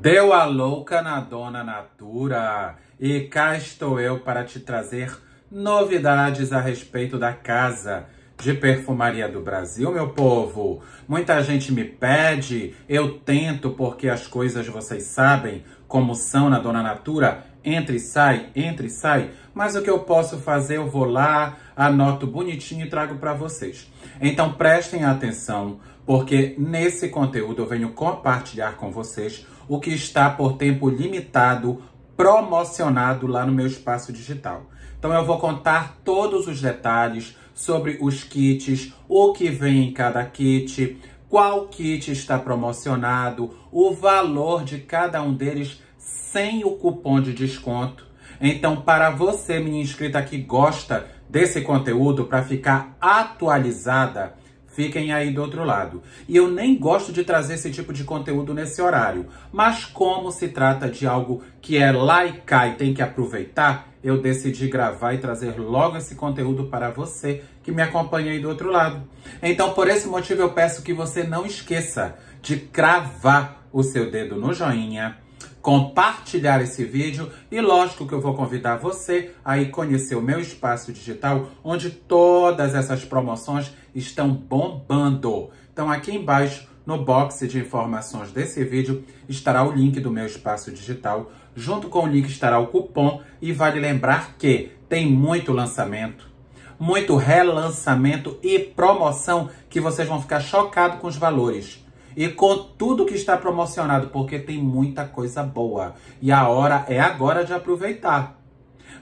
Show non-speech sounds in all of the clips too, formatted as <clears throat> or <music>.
Deu a louca na dona Natura e cá estou eu para te trazer novidades a respeito da casa de perfumaria do Brasil, meu povo. Muita gente me pede, eu tento porque as coisas vocês sabem como são na dona Natura, entra e sai, entra e sai, mas o que eu posso fazer, eu vou lá, anoto bonitinho e trago para vocês. Então prestem atenção, porque nesse conteúdo eu venho compartilhar com vocês o que está por tempo limitado promocionado lá no meu espaço digital. Então eu vou contar todos os detalhes sobre os kits, o que vem em cada kit, qual kit está promocionado, o valor de cada um deles sem o cupom de desconto. Então, para você, minha inscrita que gosta desse conteúdo, para ficar atualizada, Fiquem aí do outro lado. E eu nem gosto de trazer esse tipo de conteúdo nesse horário, mas como se trata de algo que é laica e tem que aproveitar, eu decidi gravar e trazer logo esse conteúdo para você que me acompanha aí do outro lado. Então, por esse motivo, eu peço que você não esqueça de cravar o seu dedo no joinha compartilhar esse vídeo e lógico que eu vou convidar você a ir conhecer o meu espaço digital, onde todas essas promoções estão bombando. Então aqui embaixo, no box de informações desse vídeo, estará o link do meu espaço digital. Junto com o link estará o cupom e vale lembrar que tem muito lançamento, muito relançamento e promoção que vocês vão ficar chocados com os valores e com tudo que está promocionado, porque tem muita coisa boa. E a hora é agora de aproveitar.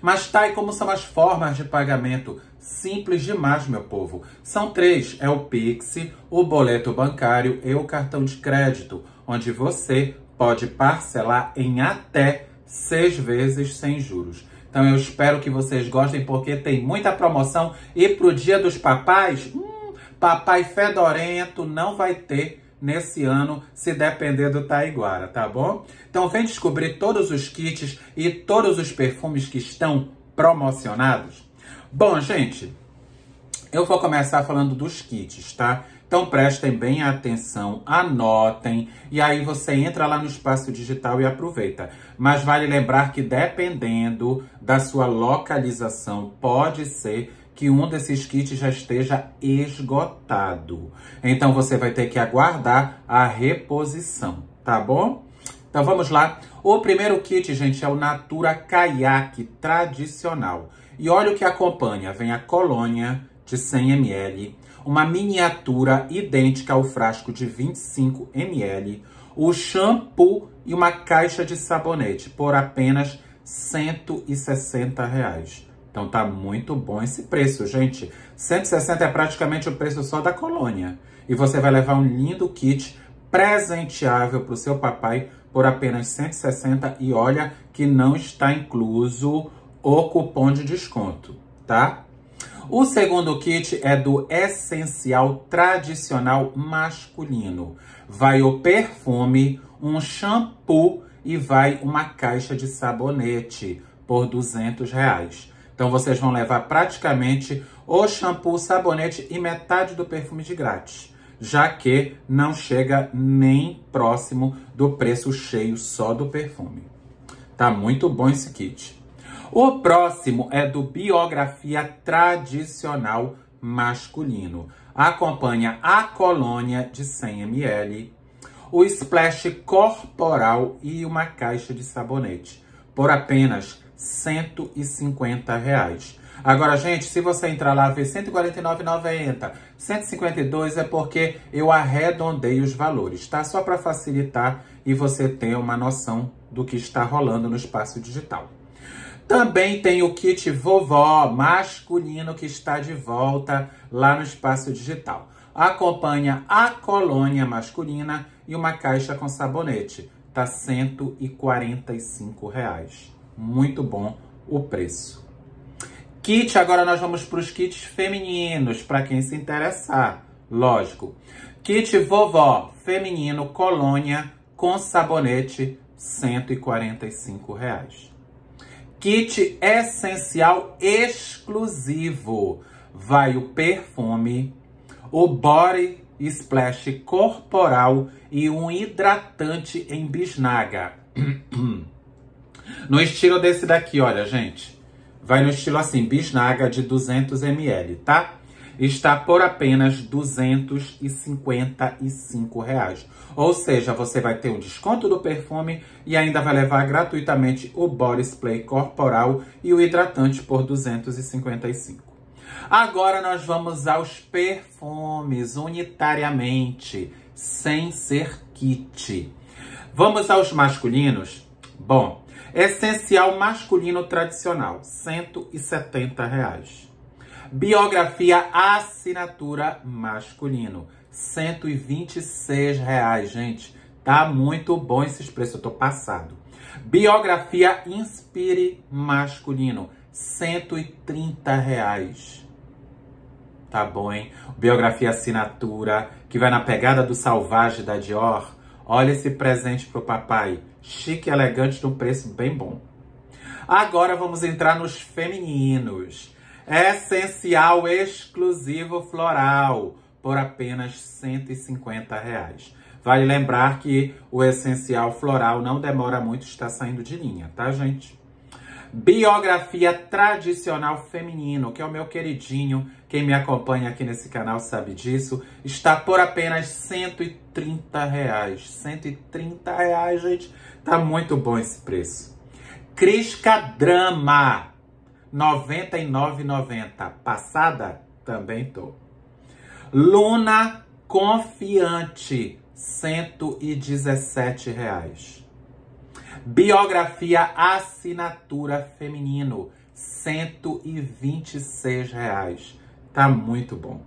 Mas tá, e como são as formas de pagamento? Simples demais, meu povo. São três: é o Pix, o boleto bancário e o cartão de crédito, onde você pode parcelar em até seis vezes sem juros. Então eu espero que vocês gostem, porque tem muita promoção. E pro dia dos papais, hum, papai fedorento não vai ter nesse ano, se depender do Taiguara, tá bom? Então vem descobrir todos os kits e todos os perfumes que estão promocionados. Bom, gente, eu vou começar falando dos kits, tá? Então prestem bem atenção, anotem e aí você entra lá no espaço digital e aproveita. Mas vale lembrar que dependendo da sua localização, pode ser que um desses kits já esteja esgotado. Então você vai ter que aguardar a reposição, tá bom? Então vamos lá. O primeiro kit, gente, é o Natura Kayak tradicional. E olha o que acompanha. Vem a colônia de 100 ml, uma miniatura idêntica ao frasco de 25 ml, o shampoo e uma caixa de sabonete por apenas R$ 160. Reais. Então tá muito bom esse preço, gente. 160 é praticamente o preço só da colônia. E você vai levar um lindo kit presenteável para o seu papai por apenas 160 e olha que não está incluso o cupom de desconto, tá? O segundo kit é do essencial tradicional masculino. Vai o perfume, um shampoo e vai uma caixa de sabonete por 200 reais. Então vocês vão levar praticamente o shampoo, sabonete e metade do perfume de grátis. Já que não chega nem próximo do preço cheio só do perfume. Tá muito bom esse kit. O próximo é do Biografia Tradicional Masculino. Acompanha a colônia de 100 ml, o splash corporal e uma caixa de sabonete. Por apenas 150 reais. Agora, gente, se você entrar lá e ver 149,90, 152 é porque eu arredondei os valores, tá? Só para facilitar e você ter uma noção do que está rolando no espaço digital. Também tem o kit vovó masculino que está de volta lá no espaço digital. Acompanha a colônia masculina e uma caixa com sabonete. Tá 145 reais muito bom o preço. Kit, agora nós vamos para os kits femininos, para quem se interessar, lógico. Kit vovó feminino colônia com sabonete, R$ 145,00. Kit essencial exclusivo, vai o perfume, o body splash corporal e um hidratante em bisnaga. <clears throat> No estilo desse daqui, olha, gente. Vai no estilo assim, bisnaga de 200 ml, tá? Está por apenas R$ 255. Reais. Ou seja, você vai ter um desconto do perfume e ainda vai levar gratuitamente o body spray corporal e o hidratante por R$ 255. Agora nós vamos aos perfumes unitariamente, sem ser kit. Vamos aos masculinos? Bom, Essencial masculino tradicional, R$ 170. Reais. Biografia assinatura masculino, R$ 126, reais, gente. Tá muito bom esses preços, eu tô passado. Biografia Inspire masculino, R$ 130. Reais. Tá bom, hein? Biografia assinatura, que vai na pegada do Salvage da Dior, Olha esse presente pro papai. Chique, elegante, de um preço bem bom. Agora vamos entrar nos femininos. É essencial exclusivo floral por apenas 150 reais. Vale lembrar que o essencial floral não demora muito, está saindo de linha, tá, gente? Biografia Tradicional Feminino, que é o meu queridinho, quem me acompanha aqui nesse canal sabe disso, está por apenas 130 reais. 130 reais, gente, tá muito bom esse preço. Crisca Drama, 99,90. Passada? Também tô. Luna Confiante, 117 reais. Biografia Assinatura Feminino, 126 reais. Tá muito bom.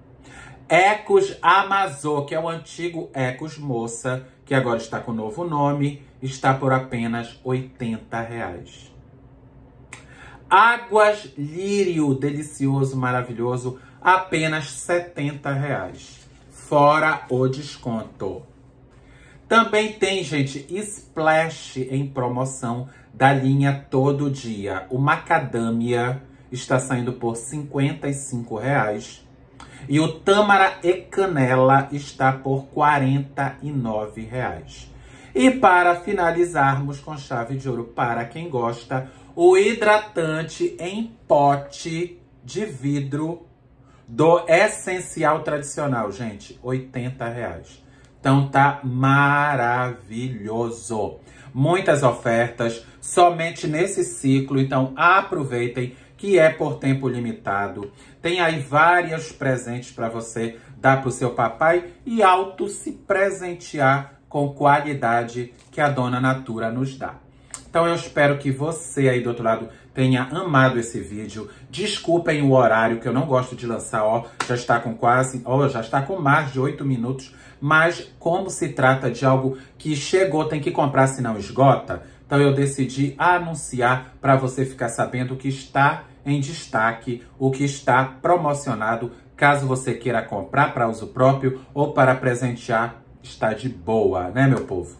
Ecos Amazô, que é o antigo Ecos Moça, que agora está com novo nome, está por apenas 80 reais. Águas Lírio, delicioso, maravilhoso, apenas 70 reais. Fora o desconto. Também tem, gente, splash em promoção da linha Todo Dia. O Macadâmia está saindo por R$ 55,00. Reais. E o Tâmara e Canela está por R$ 49,00. Reais. E para finalizarmos com chave de ouro para quem gosta, o hidratante em pote de vidro do Essencial Tradicional, gente, R$ 80,00. Reais. Então tá maravilhoso. Muitas ofertas somente nesse ciclo, então aproveitem que é por tempo limitado. Tem aí vários presentes para você dar para o seu papai e auto se presentear com qualidade que a dona Natura nos dá. Então eu espero que você aí do outro lado tenha amado esse vídeo. Desculpem o horário, que eu não gosto de lançar, ó, já está com quase, ó, já está com mais de oito minutos. Mas como se trata de algo que chegou, tem que comprar, senão esgota. Então eu decidi anunciar para você ficar sabendo o que está em destaque, o que está promocionado, caso você queira comprar para uso próprio ou para presentear, está de boa, né, meu povo?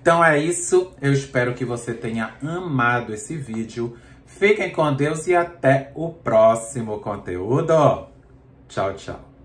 Então é isso, eu espero que você tenha amado esse vídeo. Fiquem com Deus e até o próximo conteúdo. Tchau, tchau.